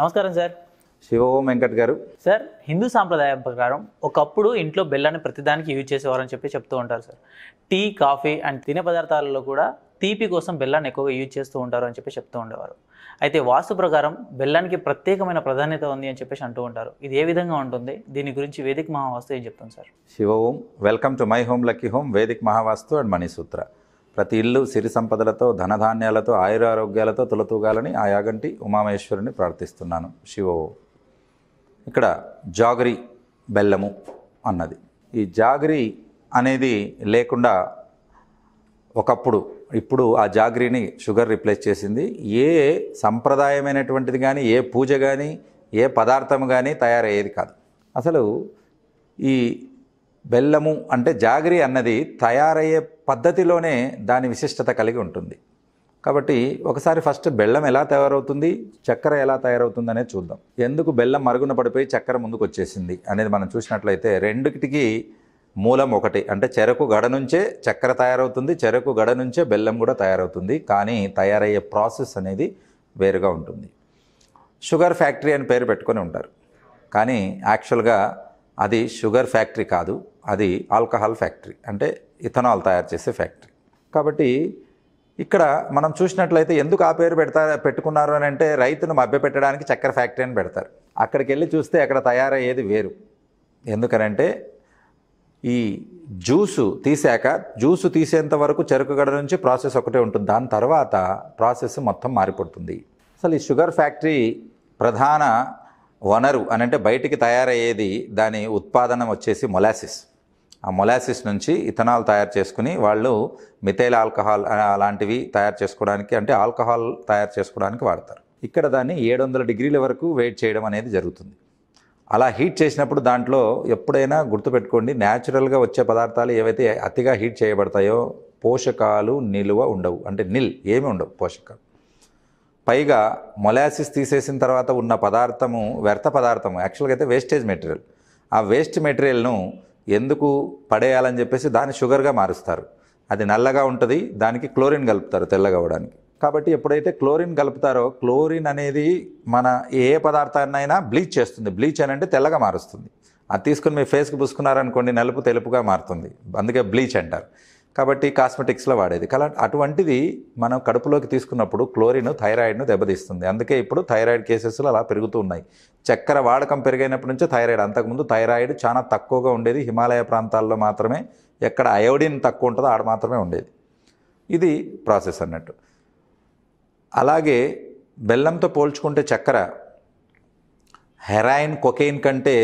నమస్కారం సార్ శివ వెంకట్ గారు సార్ హిందూ సాంప్రదాయం ప్రకారం ఒకప్పుడు ఇంట్లో బెల్లాన్ని ప్రతిదానికి యూజ్ చేసేవారని చెప్పి చెప్తూ ఉంటారు సార్ టీ కాఫీ అండ్ తినే పదార్థాలలో కూడా తీపి కోసం బెల్లాన్ని ఎక్కువగా యూజ్ చేస్తూ ఉంటారు అని చెప్పి చెప్తూ ఉండేవారు అయితే వాస్తు ప్రకారం బెల్లానికి ప్రత్యేకమైన ప్రాధాన్యత ఉంది అని చెప్పేసి అంటూ ఉంటారు ఇది ఏ విధంగా ఉంటుంది దీని గురించి వేదిక మహావాస్తు ఏం చెప్తాం sir Shiva Om welcome to my home lucky home Vedic Mahavastu and Manisutra ప్రతి ఇల్లు సిరి సంపదలతో ధనధాన్యాలతో ఆయురారోగ్యాలతో తులతూగాలని ఆ యాగంటి ఉమామేశ్వరుని ప్రార్థిస్తున్నాను శివో ఇక్కడ జాగరి బెల్లము అన్నది ఈ జాగరి అనేది లేకుండా ఒకప్పుడు ఇప్పుడు ఆ జాగరిని షుగర్ రిప్లేస్ చేసింది ఏ సంప్రదాయమైనటువంటిది కానీ ఏ పూజ కానీ ఏ పదార్థం కానీ తయారయ్యేది కాదు అసలు ఈ బెల్లము అంటే జాగరి అన్నది తయారయ్యే పద్ధతిలోనే దాని విశిష్టత కలిగి ఉంటుంది కాబట్టి ఒకసారి ఫస్ట్ బెల్లం ఎలా తయారవుతుంది చక్కెర ఎలా తయారవుతుంది అనేది చూద్దాం ఎందుకు బెల్లం మరుగున పడిపోయి చక్కెర ముందుకు వచ్చేసింది అనేది మనం చూసినట్లయితే రెండిటికి మూలం ఒకటి అంటే చెరకు గడ నుంచే చక్కెర తయారవుతుంది చెరకు గడ నుంచే బెల్లం కూడా తయారవుతుంది కానీ తయారయ్యే ప్రాసెస్ అనేది వేరుగా ఉంటుంది షుగర్ ఫ్యాక్టరీ అని పేరు పెట్టుకొని ఉంటారు కానీ యాక్చువల్గా అది షుగర్ ఫ్యాక్టరీ కాదు అది ఆల్కహాల్ ఫ్యాక్టరీ అంటే ఇథనాల్ తయారు చేసే ఫ్యాక్టరీ కాబట్టి ఇక్కడ మనం చూసినట్లయితే ఎందుకు ఆ పేరు పెడతారు పెట్టుకున్నారు అని అంటే రైతును మభ్యపెట్టడానికి చక్కెర ఫ్యాక్టరీ అని పెడతారు అక్కడికి వెళ్ళి చూస్తే అక్కడ తయారయ్యేది వేరు ఎందుకనంటే ఈ జ్యూసు తీసాక జ్యూసు తీసేంత వరకు చెరుకుగడ నుంచి ప్రాసెస్ ఒకటే ఉంటుంది దాని తర్వాత ప్రాసెస్ మొత్తం మారిపోతుంది అసలు ఈ షుగర్ ఫ్యాక్టరీ ప్రధాన వనరు అని అంటే బయటికి తయారయ్యేది దాని ఉత్పాదనం వచ్చేసి మొలాసిస్ ఆ మొలాసిస్ నుంచి ఇథనాల్ తయారు చేసుకుని వాళ్ళు మిథైల్ ఆల్కహాల్ అలాంటివి తయారు చేసుకోవడానికి అంటే ఆల్కహాల్ తయారు చేసుకోవడానికి వాడతారు ఇక్కడ దాన్ని ఏడు వందల డిగ్రీల వరకు వెయిట్ చేయడం అనేది జరుగుతుంది అలా హీట్ చేసినప్పుడు దాంట్లో ఎప్పుడైనా గుర్తుపెట్టుకోండి న్యాచురల్గా వచ్చే పదార్థాలు ఏవైతే అతిగా హీట్ చేయబడతాయో పోషకాలు నిలువ ఉండవు అంటే నిల్ ఏమి ఉండవు పోషకాలు పైగా మొలాసిస్ తీసేసిన తర్వాత ఉన్న పదార్థము వ్యర్థ పదార్థము యాక్చువల్గా అయితే వేస్టేజ్ మెటీరియల్ ఆ వేస్ట్ మెటీరియల్ను ఎందుకు పడేయాలని చెప్పేసి దాన్ని షుగర్గా మారుస్తారు అది నల్లగా ఉంటుంది దానికి క్లోరిన్ కలుపుతారు తెల్లగా అవ్వడానికి కాబట్టి ఎప్పుడైతే క్లోరిన్ కలుపుతారో క్లోరిన్ అనేది మన ఏ పదార్థాన్నైనా బ్లీచ్ చేస్తుంది బ్లీచ్ అని అంటే తెల్లగా మారుస్తుంది అది తీసుకుని మీ ఫేస్కి పుసుకున్నారనుకోండి నలుపు తెలుపుగా మారుతుంది అందుకే బ్లీచ్ అంటారు కాబట్టి కాస్మెటిక్స్లో వాడేది కల అటువంటిది మనం కడుపులోకి తీసుకున్నప్పుడు క్లోరిన్ థైరాయిడ్ను దెబ్బతీస్తుంది అందుకే ఇప్పుడు థైరాయిడ్ కేసెస్లు అలా పెరుగుతూ ఉన్నాయి చక్కెర వాడకం పెరిగినప్పటి నుంచే థైరాయిడ్ అంతకుముందు థైరాయిడ్ చాలా తక్కువగా ఉండేది హిమాలయ ప్రాంతాల్లో మాత్రమే ఎక్కడ అయోడిన్ తక్కువ ఉంటుందో ఆడ మాత్రమే ఉండేది ఇది ప్రాసెస్ అన్నట్టు అలాగే బెల్లంతో పోల్చుకుంటే చక్కెర హెరాయిన్ కొకెయిన్ కంటే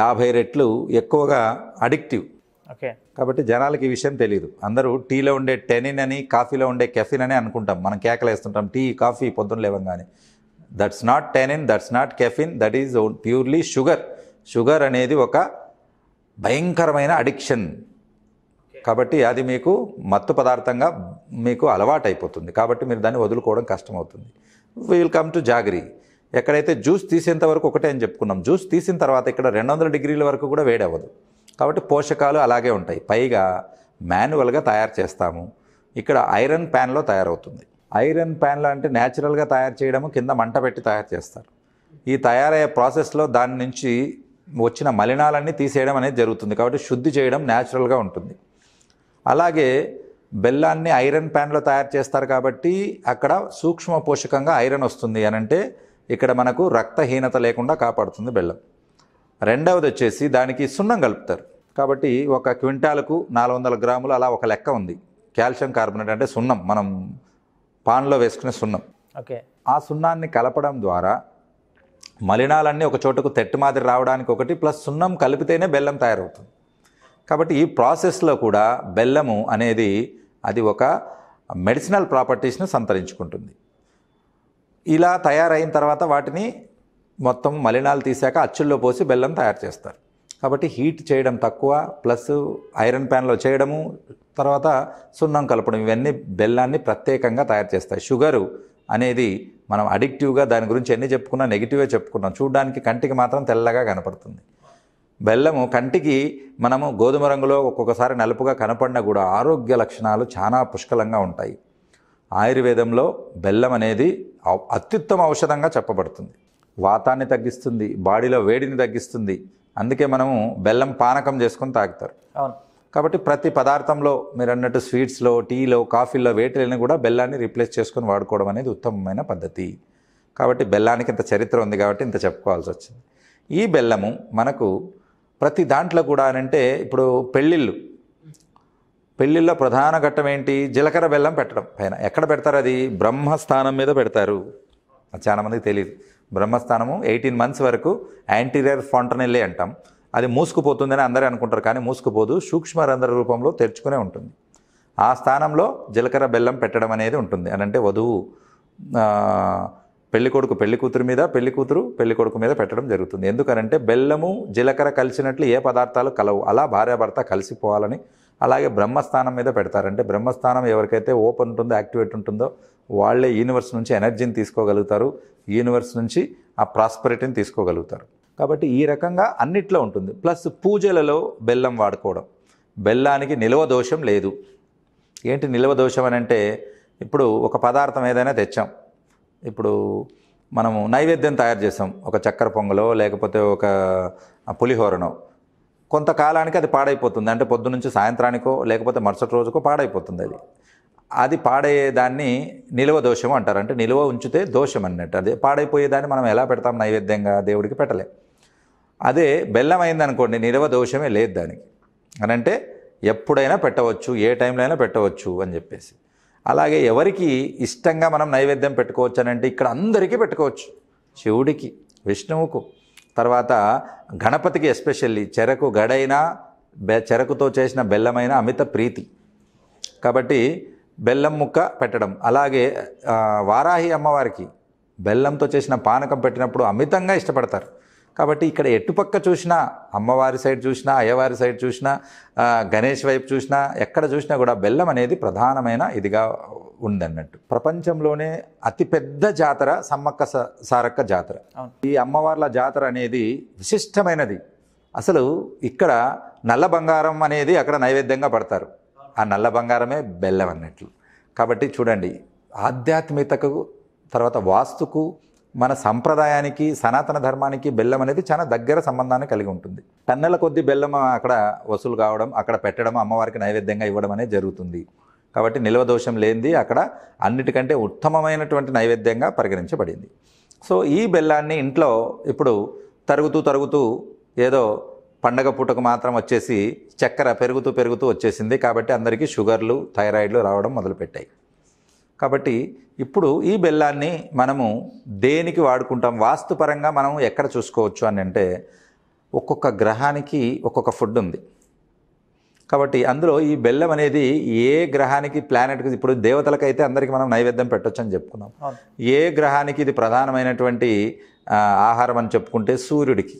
యాభై రెట్లు ఎక్కువగా అడిక్టివ్ ఓకే కాబట్టి జనాలకి ఈ విషయం తెలియదు అందరూ టీలో ఉండే టెనిన్ అని కాఫీలో ఉండే కెఫిన్ అని అనుకుంటాం మనం కేకలేస్తుంటాం టీ కాఫీ పొద్దున లేవంగానే that's not tannin that's not caffeine that is purely sugar sugar అనేది ఒక భయంకరమైన అడిక్షన్ కాబట్టి అది మీకు మత్తు పదార్థంగా మీకు అలవాటు అయిపోతుంది కాబట్టి మీరు దాన్ని వదులుకోవడం కష్టమవుతుంది విల్ కమ్ టు జాగ్రి ఎక్కడైతే జ్యూస్ తీసేంత వరకు ఒకటే అని చెప్పుకున్నాం జ్యూస్ తీసిన తర్వాత ఇక్కడ రెండు వందల డిగ్రీల వరకు కూడా వేడవ్వదు కాబట్టి పోషకాలు అలాగే ఉంటాయి పైగా మాన్యువల్గా తయారు చేస్తాము ఇక్కడ ఐరన్ ప్యాన్లో తయారవుతుంది ఐరన్ ప్యాన్లో అంటే న్యాచురల్గా తయారు చేయడము కింద మంట పెట్టి తయారు చేస్తారు ఈ తయారయ్యే ప్రాసెస్లో దాని నుంచి వచ్చిన మలినాలన్నీ తీసేయడం అనేది జరుగుతుంది కాబట్టి శుద్ధి చేయడం న్యాచురల్గా ఉంటుంది అలాగే బెల్లాన్ని ఐరన్ ప్యాన్లో తయారు చేస్తారు కాబట్టి అక్కడ సూక్ష్మ పోషకంగా ఐరన్ వస్తుంది అనంటే ఇక్కడ మనకు రక్తహీనత లేకుండా కాపాడుతుంది బెల్లం రెండవది వచ్చేసి దానికి సున్నం కలుపుతారు కాబట్టి ఒక క్వింటాలకు నాలుగు వందల గ్రాములు అలా ఒక లెక్క ఉంది కాల్షియం కార్బోనేట్ అంటే సున్నం మనం పాన్లో వేసుకునే సున్నం ఓకే ఆ సున్నాన్ని కలపడం ద్వారా మలినాలన్నీ ఒక చోటుకు తెట్టు మాదిరి రావడానికి ఒకటి ప్లస్ సున్నం కలిపితేనే బెల్లం తయారవుతుంది కాబట్టి ఈ ప్రాసెస్లో కూడా బెల్లము అనేది అది ఒక మెడిసినల్ ప్రాపర్టీస్ను సంతరించుకుంటుంది ఇలా తయారైన తర్వాత వాటిని మొత్తం మలినాలు తీసాక అచ్చుల్లో పోసి బెల్లం తయారు చేస్తారు కాబట్టి హీట్ చేయడం తక్కువ ప్లస్ ఐరన్ ప్యాన్లో చేయడము తర్వాత సున్నం కలపడం ఇవన్నీ బెల్లాన్ని ప్రత్యేకంగా తయారు చేస్తాయి షుగరు అనేది మనం అడిక్టివ్గా దాని గురించి ఎన్ని చెప్పుకున్నా నెగిటివే చెప్పుకున్నాం చూడడానికి కంటికి మాత్రం తెల్లగా కనపడుతుంది బెల్లము కంటికి మనము గోధుమ రంగులో ఒక్కొక్కసారి నలుపుగా కనపడినా కూడా ఆరోగ్య లక్షణాలు చాలా పుష్కలంగా ఉంటాయి ఆయుర్వేదంలో బెల్లం అనేది అత్యుత్తమ ఔషధంగా చెప్పబడుతుంది వాతాన్ని తగ్గిస్తుంది బాడీలో వేడిని తగ్గిస్తుంది అందుకే మనము బెల్లం పానకం చేసుకొని తాగుతారు అవును కాబట్టి ప్రతి పదార్థంలో మీరు అన్నట్టు స్వీట్స్లో టీలో కాఫీలో వేటిలైనా కూడా బెల్లాన్ని రీప్లేస్ చేసుకొని వాడుకోవడం అనేది ఉత్తమమైన పద్ధతి కాబట్టి బెల్లానికి ఇంత చరిత్ర ఉంది కాబట్టి ఇంత చెప్పుకోవాల్సి వచ్చింది ఈ బెల్లము మనకు ప్రతి దాంట్లో కూడా అంటే ఇప్పుడు పెళ్ళిళ్ళు పెళ్ళిళ్ళ ప్రధాన ఘట్టం ఏంటి జీలకర్ర బెల్లం పెట్టడం పైన ఎక్కడ పెడతారు అది బ్రహ్మస్థానం మీద పెడతారు చాలామందికి తెలియదు బ్రహ్మస్థానము ఎయిటీన్ మంత్స్ వరకు యాంటీరియర్ ఫాంటనెల్లే అంటాం అది మూసుకుపోతుందని అందరూ అనుకుంటారు కానీ మూసుకుపోదు సూక్ష్మ రంధ్ర రూపంలో తెరుచుకునే ఉంటుంది ఆ స్థానంలో జీలకర్ర బెల్లం పెట్టడం అనేది ఉంటుంది అని అంటే వధువు పెళ్లి కొడుకు పెళ్లి కూతురు మీద పెళ్లి కూతురు పెళ్లి కొడుకు మీద పెట్టడం జరుగుతుంది ఎందుకనంటే బెల్లము జీలకర్ర కలిసినట్లు ఏ పదార్థాలు కలవు అలా భార్యాభర్త కలిసిపోవాలని అలాగే బ్రహ్మస్థానం మీద పెడతారంటే బ్రహ్మస్థానం ఎవరికైతే ఓపెన్ ఉంటుందో యాక్టివేట్ ఉంటుందో వాళ్ళే యూనివర్స్ నుంచి ఎనర్జీని తీసుకోగలుగుతారు యూనివర్స్ నుంచి ఆ ప్రాస్పరిటీని తీసుకోగలుగుతారు కాబట్టి ఈ రకంగా అన్నిట్లో ఉంటుంది ప్లస్ పూజలలో బెల్లం వాడుకోవడం బెల్లానికి నిల్వ దోషం లేదు ఏంటి నిల్వ దోషం అని అంటే ఇప్పుడు ఒక పదార్థం ఏదైనా తెచ్చాం ఇప్పుడు మనము నైవేద్యం తయారు చేసాం ఒక చక్కెర పొంగలో లేకపోతే ఒక పులిహోరనో కొంతకాలానికి అది పాడైపోతుంది అంటే పొద్దు నుంచి సాయంత్రానికో లేకపోతే మరుసటి రోజుకో పాడైపోతుంది అది అది పాడేదాన్ని నిలువ దోషం అంటారు అంటే నిలువ ఉంచితే దోషం అన్నట్టు అది పాడైపోయేదాన్ని మనం ఎలా పెడతాం నైవేద్యంగా దేవుడికి పెట్టలే అదే బెల్లం అయిందనుకోండి నిలువ దోషమే లేదు దానికి అని అంటే ఎప్పుడైనా పెట్టవచ్చు ఏ టైంలో అయినా పెట్టవచ్చు అని చెప్పేసి అలాగే ఎవరికి ఇష్టంగా మనం నైవేద్యం పెట్టుకోవచ్చు అని అంటే ఇక్కడ అందరికీ పెట్టుకోవచ్చు శివుడికి విష్ణువుకు తర్వాత గణపతికి ఎస్పెషల్లీ చెరకు గడైనా బె చెరకుతో చేసిన బెల్లమైన అమిత ప్రీతి కాబట్టి బెల్లం ముక్క పెట్టడం అలాగే వారాహి అమ్మవారికి బెల్లంతో చేసిన పానకం పెట్టినప్పుడు అమితంగా ఇష్టపడతారు కాబట్టి ఇక్కడ ఎటుపక్క చూసినా అమ్మవారి సైడ్ చూసినా అయ్యవారి సైడ్ చూసినా గణేష్ వైపు చూసినా ఎక్కడ చూసినా కూడా బెల్లం అనేది ప్రధానమైన ఇదిగా ఉందన్నట్టు ప్రపంచంలోనే అతిపెద్ద జాతర సమ్మక్క సారక్క జాతర ఈ అమ్మవార్ల జాతర అనేది విశిష్టమైనది అసలు ఇక్కడ నల్ల బంగారం అనేది అక్కడ నైవేద్యంగా పడతారు ఆ నల్ల బంగారమే బెల్లం అన్నట్లు కాబట్టి చూడండి ఆధ్యాత్మికతకు తర్వాత వాస్తుకు మన సంప్రదాయానికి సనాతన ధర్మానికి బెల్లం అనేది చాలా దగ్గర సంబంధాన్ని కలిగి ఉంటుంది టన్నెల కొద్ది బెల్లం అక్కడ వసూలు కావడం అక్కడ పెట్టడం అమ్మవారికి నైవేద్యంగా ఇవ్వడం అనేది జరుగుతుంది కాబట్టి నిల్వ దోషం లేనిది అక్కడ అన్నిటికంటే ఉత్తమమైనటువంటి నైవేద్యంగా పరిగణించబడింది సో ఈ బెల్లాన్ని ఇంట్లో ఇప్పుడు తరుగుతూ తరుగుతూ ఏదో పండగ పూటకు మాత్రం వచ్చేసి చక్కెర పెరుగుతూ పెరుగుతూ వచ్చేసింది కాబట్టి అందరికీ షుగర్లు థైరాయిడ్లు రావడం మొదలుపెట్టాయి కాబట్టి ఇప్పుడు ఈ బెల్లాన్ని మనము దేనికి వాడుకుంటాం వాస్తుపరంగా మనం ఎక్కడ చూసుకోవచ్చు అని అంటే ఒక్కొక్క గ్రహానికి ఒక్కొక్క ఫుడ్ ఉంది కాబట్టి అందులో ఈ బెల్లం అనేది ఏ గ్రహానికి ప్లానెట్కి ఇప్పుడు దేవతలకైతే అందరికీ మనం నైవేద్యం పెట్టొచ్చని చెప్పుకున్నాం ఏ గ్రహానికి ఇది ప్రధానమైనటువంటి ఆహారం అని చెప్పుకుంటే సూర్యుడికి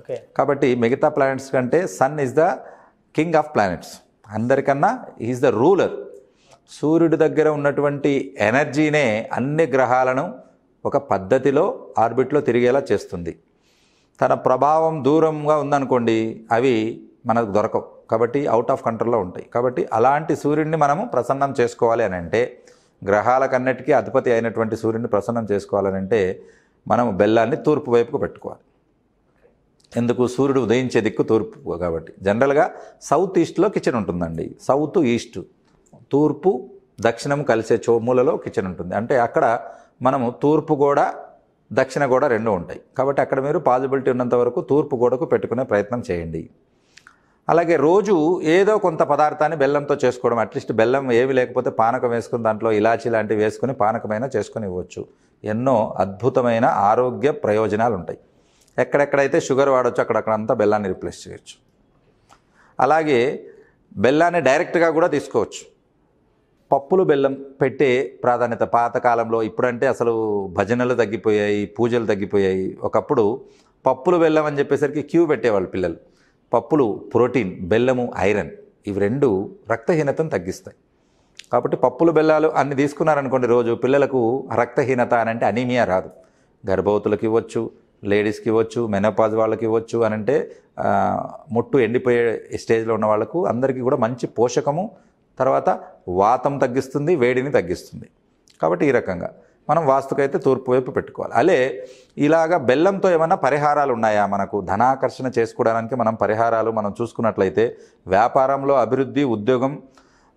ఓకే కాబట్టి మిగతా ప్లానెట్స్ కంటే sun is the king of planets అందరికన్నా ఈజ్ ద రూలర్ సూర్యుడి దగ్గర ఉన్నటువంటి ఎనర్జీనే అన్ని గ్రహాలను ఒక పద్ధతిలో ఆర్బిట్లో తిరిగేలా చేస్తుంది తన ప్రభావం దూరంగా ఉందనుకోండి అవి మనకు దొరకవు కాబట్టి అవుట్ ఆఫ్ కంట్రోల్లో ఉంటాయి కాబట్టి అలాంటి సూర్యుడిని మనము ప్రసన్నం చేసుకోవాలి అని అంటే కన్నిటికీ అధిపతి అయినటువంటి సూర్యుడిని ప్రసన్నం చేసుకోవాలని అంటే మనం బెల్లాన్ని తూర్పు వైపుకు పెట్టుకోవాలి ఎందుకు సూర్యుడు ఉదయించే దిక్కు తూర్పు కాబట్టి జనరల్గా సౌత్ ఈస్ట్లో కిచెన్ ఉంటుందండి సౌత్ ఈస్ట్ తూర్పు దక్షిణం కలిసే చోమూలలో కిచెన్ ఉంటుంది అంటే అక్కడ మనము తూర్పు కూడా దక్షిణ గోడ రెండు ఉంటాయి కాబట్టి అక్కడ మీరు పాజిబిలిటీ ఉన్నంత వరకు తూర్పు గోడకు పెట్టుకునే ప్రయత్నం చేయండి అలాగే రోజు ఏదో కొంత పదార్థాన్ని బెల్లంతో చేసుకోవడం అట్లీస్ట్ బెల్లం ఏవి లేకపోతే పానకం వేసుకుని దాంట్లో ఇలాచి లాంటివి వేసుకుని పానకమైనా చేసుకుని ఇవ్వచ్చు ఎన్నో అద్భుతమైన ఆరోగ్య ప్రయోజనాలు ఉంటాయి ఎక్కడెక్కడైతే షుగర్ వాడచ్చు అక్కడక్కడ అంతా బెల్లాన్ని రిప్లేస్ చేయొచ్చు అలాగే బెల్లాన్ని డైరెక్ట్గా కూడా తీసుకోవచ్చు పప్పులు బెల్లం పెట్టే ప్రాధాన్యత పాతకాలంలో ఇప్పుడంటే అసలు భజనలు తగ్గిపోయాయి పూజలు తగ్గిపోయాయి ఒకప్పుడు పప్పులు బెల్లం అని చెప్పేసరికి క్యూ పెట్టేవాళ్ళు పిల్లలు పప్పులు ప్రోటీన్ బెల్లము ఐరన్ ఇవి రెండు రక్తహీనతను తగ్గిస్తాయి కాబట్టి పప్పులు బెల్లాలు అన్ని తీసుకున్నారనుకోండి రోజు పిల్లలకు రక్తహీనత అని అంటే అనీమియా రాదు గర్భవతులకు ఇవ్వచ్చు లేడీస్కి ఇవ్వచ్చు మెనోపాజ్ వాళ్ళకి ఇవ్వచ్చు అని అంటే ముట్టు ఎండిపోయే స్టేజ్లో ఉన్న వాళ్ళకు అందరికీ కూడా మంచి పోషకము తర్వాత వాతం తగ్గిస్తుంది వేడిని తగ్గిస్తుంది కాబట్టి ఈ రకంగా మనం వాస్తుకైతే తూర్పు వైపు పెట్టుకోవాలి అలే ఇలాగ బెల్లంతో ఏమైనా పరిహారాలు ఉన్నాయా మనకు ధనాకర్షణ చేసుకోవడానికి మనం పరిహారాలు మనం చూసుకున్నట్లయితే వ్యాపారంలో అభివృద్ధి ఉద్యోగం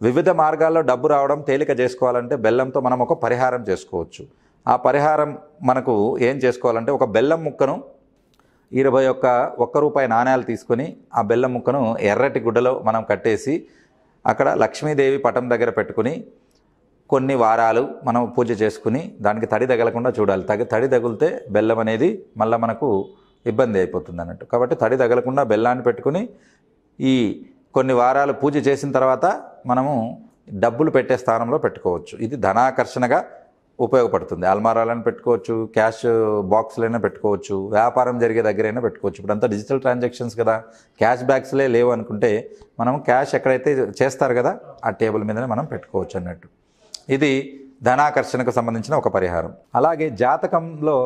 వివిధ మార్గాల్లో డబ్బు రావడం తేలిక చేసుకోవాలంటే బెల్లంతో మనం ఒక పరిహారం చేసుకోవచ్చు ఆ పరిహారం మనకు ఏం చేసుకోవాలంటే ఒక బెల్లం ముక్కను ఇరవై ఒక్క ఒక్క రూపాయి నాణ్యాలు తీసుకొని ఆ బెల్లం ముక్కను ఎర్రటి గుడ్డలో మనం కట్టేసి అక్కడ లక్ష్మీదేవి పటం దగ్గర పెట్టుకుని కొన్ని వారాలు మనం పూజ చేసుకుని దానికి తడి తగలకుండా చూడాలి తగి తడి తగిలితే బెల్లం అనేది మళ్ళీ మనకు ఇబ్బంది అయిపోతుంది అన్నట్టు కాబట్టి తడి తగలకుండా బెల్లాన్ని పెట్టుకుని ఈ కొన్ని వారాలు పూజ చేసిన తర్వాత మనము డబ్బులు పెట్టే స్థానంలో పెట్టుకోవచ్చు ఇది ధనాకర్షణగా ఉపయోగపడుతుంది అల్మారాలను పెట్టుకోవచ్చు క్యాష్ బాక్స్లైనా పెట్టుకోవచ్చు వ్యాపారం జరిగే దగ్గరైనా పెట్టుకోవచ్చు ఇప్పుడు అంతా డిజిటల్ ట్రాన్సాక్షన్స్ కదా క్యాష్ బ్యాగ్స్లే లేవు అనుకుంటే మనం క్యాష్ ఎక్కడైతే చేస్తారు కదా ఆ టేబుల్ మీదనే మనం పెట్టుకోవచ్చు అన్నట్టు ఇది ధనాకర్షణకు సంబంధించిన ఒక పరిహారం అలాగే జాతకంలో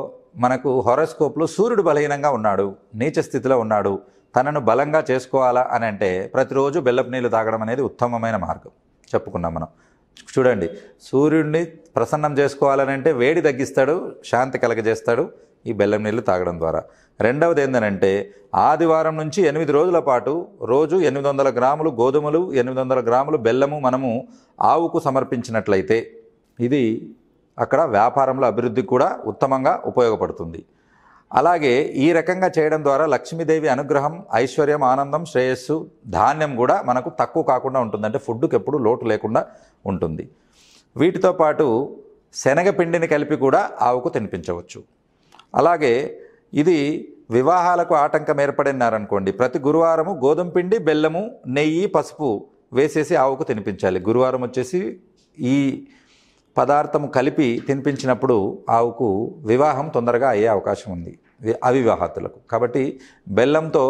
మనకు హొరోస్కోప్లో సూర్యుడు బలహీనంగా ఉన్నాడు నీచ స్థితిలో ఉన్నాడు తనను బలంగా చేసుకోవాలా అని అంటే ప్రతిరోజు బెల్లపు నీళ్ళు తాగడం అనేది ఉత్తమమైన మార్గం చెప్పుకున్నాం మనం చూడండి సూర్యుడిని ప్రసన్నం చేసుకోవాలని అంటే వేడి తగ్గిస్తాడు శాంతి కలగజేస్తాడు ఈ బెల్లం నీళ్ళు తాగడం ద్వారా రెండవది ఏంటనంటే ఆదివారం నుంచి ఎనిమిది రోజుల పాటు రోజు ఎనిమిది వందల గ్రాములు గోధుమలు ఎనిమిది వందల గ్రాములు బెల్లము మనము ఆవుకు సమర్పించినట్లయితే ఇది అక్కడ వ్యాపారంలో అభివృద్ధికి కూడా ఉత్తమంగా ఉపయోగపడుతుంది అలాగే ఈ రకంగా చేయడం ద్వారా లక్ష్మీదేవి అనుగ్రహం ఐశ్వర్యం ఆనందం శ్రేయస్సు ధాన్యం కూడా మనకు తక్కువ కాకుండా ఉంటుంది అంటే ఫుడ్కి ఎప్పుడు లోటు లేకుండా ఉంటుంది వీటితో పాటు శనగపిండిని కలిపి కూడా ఆవుకు తినిపించవచ్చు అలాగే ఇది వివాహాలకు ఆటంకం ఏర్పడినారనుకోండి ప్రతి గురువారము గోధుమ పిండి బెల్లము నెయ్యి పసుపు వేసేసి ఆవుకు తినిపించాలి గురువారం వచ్చేసి ఈ పదార్థం కలిపి తినిపించినప్పుడు ఆవుకు వివాహం తొందరగా అయ్యే అవకాశం ఉంది అవివాహాతులకు కాబట్టి బెల్లంతో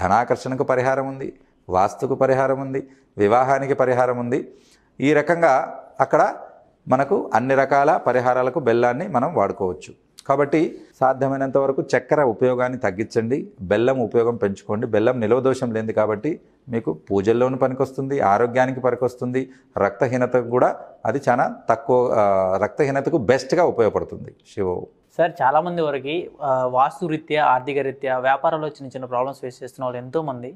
ధనాకర్షణకు పరిహారం ఉంది వాస్తుకు పరిహారం ఉంది వివాహానికి పరిహారం ఉంది ఈ రకంగా అక్కడ మనకు అన్ని రకాల పరిహారాలకు బెల్లాన్ని మనం వాడుకోవచ్చు కాబట్టి సాధ్యమైనంత వరకు చక్కెర ఉపయోగాన్ని తగ్గించండి బెల్లం ఉపయోగం పెంచుకోండి బెల్లం నిలవ దోషం లేనిది కాబట్టి మీకు పూజల్లోనూ పనికొస్తుంది ఆరోగ్యానికి పనికొస్తుంది రక్తహీనతకు కూడా అది చాలా తక్కువ రక్తహీనతకు బెస్ట్గా ఉపయోగపడుతుంది శివ సార్ చాలామంది వరకు వాస్తు రీత్యా ఆర్థిక రీత్యా వ్యాపారంలో చిన్న చిన్న ప్రాబ్లమ్స్ ఫేస్ చేస్తున్న వాళ్ళు ఎంతోమంది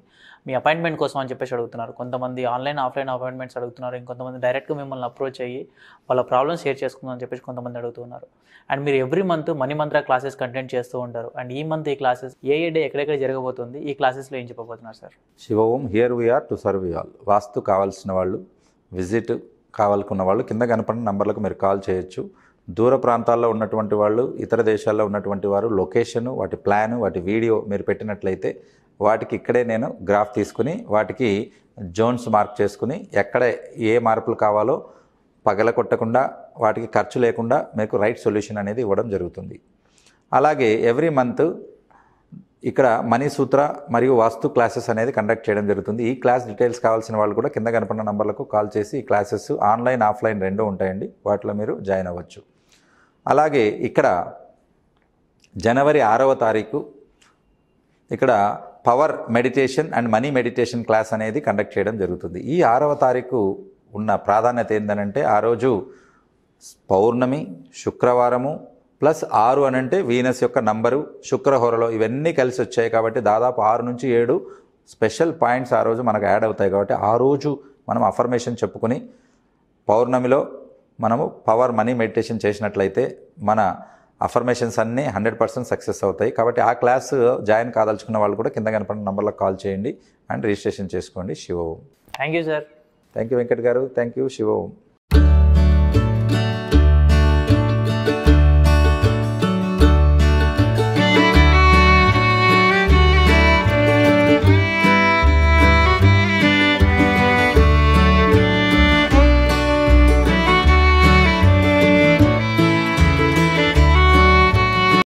మీ అపాయింట్మెంట్ కోసం అని చెప్పేసి అడుగుతున్నారు కొంతమంది ఆన్లైన్ ఆఫ్లైన్ అపాయింట్మెంట్స్ అడుగుతున్నారు ఇంకొంతమంది డైరెక్ట్గా మిమ్మల్ని అప్రోచ్ అయ్యి వాళ్ళ ప్రాబ్లమ్స్ షేర్ చేసుకుందాం అని చెప్పేసి కొంతమంది అడుగుతున్నారు అండ్ మీరు every month money Mantra classes content చేస్తూ ఉంటారు అండ్ ఈ మంత్ ఈ క్లాసెస్ ఏ ఏ డే ఎక్కడెక్కడ జరగబోతుంది ఈ క్లాసెస్లో ఏం చెప్పబోతున్నారు sir Shiva Om here we are to serve all vastu కావాల్సిన వాళ్ళు విజిట్ కావాలనుకున్న వాళ్ళు కింద కనపడిన నంబర్లకు మీరు కాల్ చేయొచ్చు దూర ప్రాంతాల్లో ఉన్నటువంటి వాళ్ళు ఇతర దేశాల్లో ఉన్నటువంటి వారు లొకేషను వాటి ప్లాను వాటి వీడియో మీరు పెట్టినట్లయితే వాటికి ఇక్కడే నేను గ్రాఫ్ తీసుకుని వాటికి జోన్స్ మార్క్ చేసుకుని ఎక్కడ ఏ మార్పులు కావాలో పగల కొట్టకుండా వాటికి ఖర్చు లేకుండా మీకు రైట్ సొల్యూషన్ అనేది ఇవ్వడం జరుగుతుంది అలాగే ఎవ్రీ మంత్ ఇక్కడ మనీ సూత్ర మరియు వాస్తు క్లాసెస్ అనేది కండక్ట్ చేయడం జరుగుతుంది ఈ క్లాస్ డీటెయిల్స్ కావాల్సిన వాళ్ళు కూడా కింద కనపడిన నంబర్లకు కాల్ చేసి ఈ క్లాసెస్ ఆన్లైన్ ఆఫ్లైన్ రెండూ ఉంటాయండి వాటిలో మీరు జాయిన్ అవ్వచ్చు అలాగే ఇక్కడ జనవరి ఆరవ తారీఖు ఇక్కడ power meditation and money meditation class అనేది కండక్ట్ చేయడం జరుగుతుంది ఈ ఆరవ తారీఖు ఉన్న ప్రాధాన్యత ఏంటంటే ఆ రోజు పౌర్ణమి శుక్రవారము ప్లస్ ఆరు అని అంటే వీనస్ యొక్క నంబరు శుక్రహోరలో ఇవన్నీ కలిసి వచ్చాయి కాబట్టి దాదాపు ఆరు నుంచి ఏడు స్పెషల్ పాయింట్స్ ఆ రోజు మనకు యాడ్ అవుతాయి కాబట్టి ఆ రోజు మనం అఫర్మేషన్ చెప్పుకుని పౌర్ణమిలో మనము పవర్ మనీ మెడిటేషన్ చేసినట్లయితే మన అఫర్మేషన్స్ అన్నీ హండ్రెడ్ పర్సెంట్ సక్సెస్ అవుతాయి కాబట్టి ఆ క్లాస్ జాయిన్ కాదలుచుకున్న వాళ్ళు కూడా కింద కనపడిన నంబర్లకు కాల్ చేయండి అండ్ రిజిస్ట్రేషన్ చేసుకోండి Shiva thank you sir thank you Venkat garu thank you Shiva